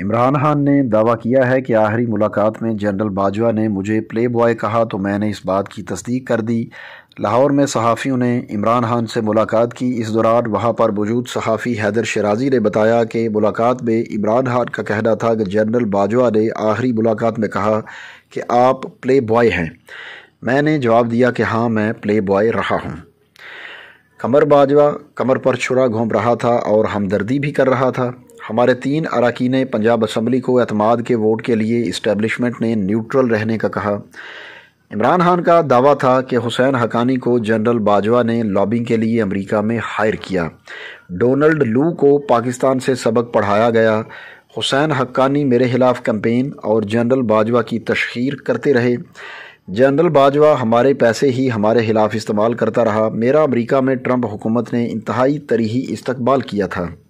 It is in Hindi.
इमरान खान ने दावा किया है कि आखिरी मुलाकात में जनरल बाजवा ने मुझे प्ले बॉय कहा तो मैंने इस बात की तस्दीक कर दी लाहौर में सहाफ़ियों ने इमरान खान से मुलाकात की इस दौरान वहाँ पर मौजूद सहाफ़ी हैदर शराजी ने बताया कि मुलाकात में इमरान खान का कहना था कि जनरल बाजवा ने आखिरी मुलाकात में कहा कि आप प्ले बॉय हैं मैंने जवाब दिया कि हाँ मैं प्ले बॉय रहा हूँ कमर बाजवा कमर पर छुरा घूम रहा था और हमदर्दी भी कर रहा था हमारे तीन अरकान पंजाब असम्बली को अतमाद के वोट के लिए इस्टेबलिशमेंट ने न्यूट्रल रहने का कहा इमरान खान का दावा था कि हुसैन हकानी को जनरल बाजवा ने लॉबिंग के लिए अमेरिका में हायर किया डोनल्ड लू को पाकिस्तान से सबक पढ़ाया गया हुसैन हक्कानी मेरे खिलाफ कैंपेन और जनरल बाजवा की तशहर करते रहे जनरल बाजवा हमारे पैसे ही हमारे खिलाफ इस्तेमाल करता रहा मेरा अमेरिका में ट्रंप हुकूमत ने इंतहाई तरीही इस्तबाल किया था